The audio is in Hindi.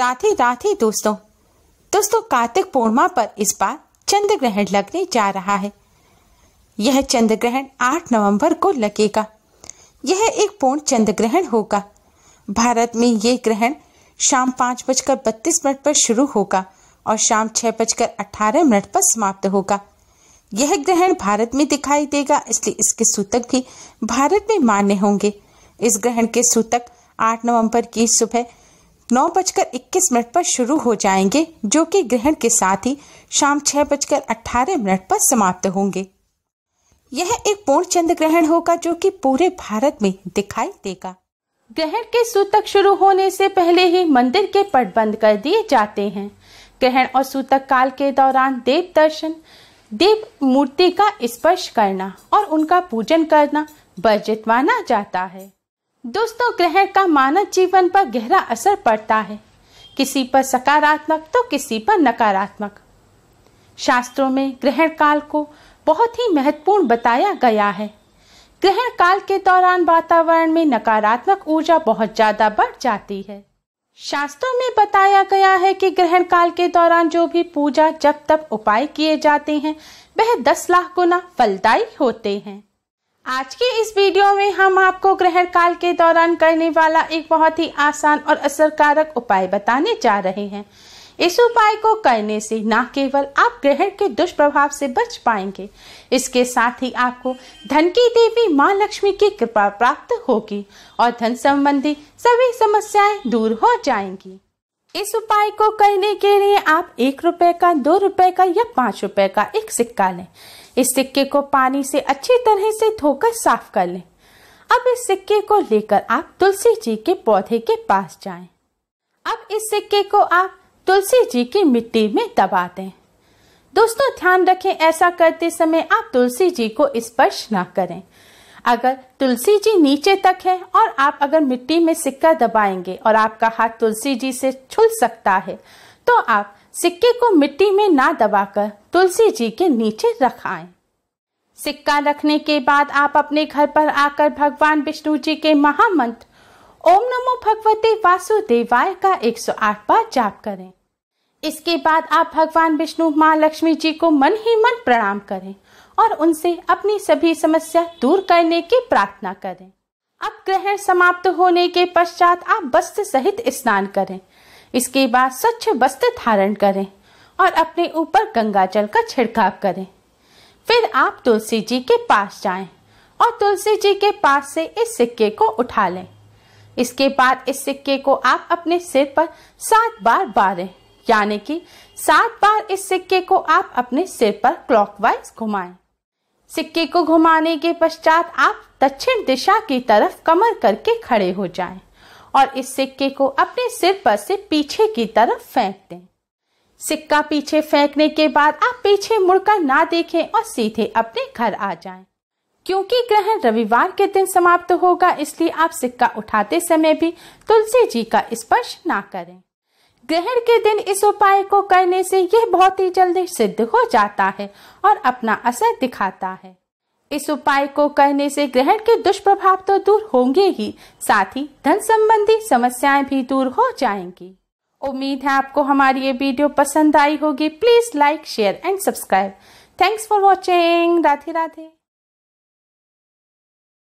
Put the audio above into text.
राधे राधे दोस्तों दोस्तों कार्तिक पूर्णिमा पर इस बार चंद्र ग्रहण लगने जा रहा है यह चंद्र ग्रहण 8 नवंबर को लगेगा यह एक पूर्ण चंद्र ग्रहण होगा भारत में यह ग्रहण शाम पांच बजकर बत्तीस मिनट पर शुरू होगा और शाम छह बजकर अठारह मिनट पर समाप्त होगा यह ग्रहण भारत में दिखाई देगा इसलिए इसके सूतक भी भारत में मान्य होंगे इस ग्रहण के सूतक 8 नवंबर की सुबह नौ बजकर इक्कीस मिनट पर शुरू हो जाएंगे जो कि ग्रहण के साथ ही शाम छह बजकर अठारह मिनट पर समाप्त होंगे यह एक पूर्ण चंद्र ग्रहण होगा जो कि पूरे भारत में दिखाई देगा ग्रहण के सूतक शुरू होने से पहले ही मंदिर के पट बंद कर दिए जाते हैं ग्रहण और सूतक काल के दौरान देव दर्शन देव मूर्ति का स्पर्श करना और उनका पूजन करना वर्जित माना जाता है दोस्तों ग्रहण का मानव जीवन पर गहरा असर पड़ता है किसी पर सकारात्मक तो किसी पर नकारात्मक शास्त्रों में ग्रहण काल को बहुत ही महत्वपूर्ण बताया गया है ग्रहण काल के दौरान वातावरण में नकारात्मक ऊर्जा बहुत ज्यादा बढ़ जाती है शास्त्रों में बताया गया है कि ग्रहण काल के दौरान जो भी पूजा जब तब उपाय किए जाते हैं वह दस लाख गुना फलदायी होते हैं आज के इस वीडियो में हम आपको ग्रहण काल के दौरान करने वाला एक बहुत ही आसान और असरकारक उपाय बताने जा रहे हैं इस उपाय को करने से न केवल आप ग्रहण के दुष्प्रभाव से बच पाएंगे इसके साथ ही आपको धन की देवी माँ लक्ष्मी की कृपा प्राप्त होगी और धन संबंधी सभी समस्याएं दूर हो जाएंगी इस उपाय को करने के लिए आप एक रुपए का दो रुपए का या पांच रुपए का एक सिक्का लें इस सिक्के को पानी से अच्छी तरह से धोकर साफ कर लें अब इस सिक्के को लेकर आप तुलसी जी के पौधे के पास जाएं। अब इस सिक्के को आप तुलसी जी की मिट्टी में दबा दें दोस्तों ध्यान रखें ऐसा करते समय आप तुलसी जी को स्पर्श ना करें अगर तुलसी जी नीचे तक है और आप अगर मिट्टी में सिक्का दबाएंगे और आपका हाथ तुलसी जी से छुल सकता है तो आप सिक्के को मिट्टी में ना दबाकर तुलसी जी के नीचे रख आए सिक्का रखने के बाद आप अपने घर पर आकर भगवान विष्णु जी के महामंत्र ओम नमो भगवते वासुदेवाय का 108 बार जाप करें इसके बाद आप भगवान विष्णु माँ लक्ष्मी जी को मन ही मन प्रणाम करें और उनसे अपनी सभी समस्या दूर करने की प्रार्थना करें अब ग्रहण समाप्त होने के पश्चात आप वस्त्र सहित स्नान करें इसके बाद स्वच्छ वस्त्र धारण करें और अपने ऊपर गंगा जल का छिड़काव करें फिर आप तुलसी जी के पास जाएं और तुलसी जी के पास से इस सिक्के को उठा लें इसके बाद इस सिक्के को आप अपने सिर पर सात बार बारें यानी कि सात बार इस सिक्के को आप अपने सिर पर क्लॉकवाइज घुमाएं सिक्के को घुमाने के पश्चात आप दक्षिण दिशा की तरफ कमर करके खड़े हो जाएं और इस सिक्के को अपने सिर पर से पीछे की तरफ फेंक दें सिक्का पीछे फेंकने के बाद आप पीछे मुड़कर ना देखें और सीधे अपने घर आ जाएं। क्योंकि ग्रहण रविवार के दिन समाप्त होगा इसलिए आप सिक्का उठाते समय भी तुलसी जी का स्पर्श ना करें ग्रहण के दिन इस उपाय को करने से यह बहुत ही जल्दी सिद्ध हो जाता है और अपना असर दिखाता है इस उपाय को करने से ग्रहण के दुष्प्रभाव तो दूर होंगे ही साथ ही धन संबंधी समस्याएं भी दूर हो जाएंगी उम्मीद है आपको हमारी ये वीडियो पसंद आई होगी please like share and subscribe thanks for watching Radhe Radhe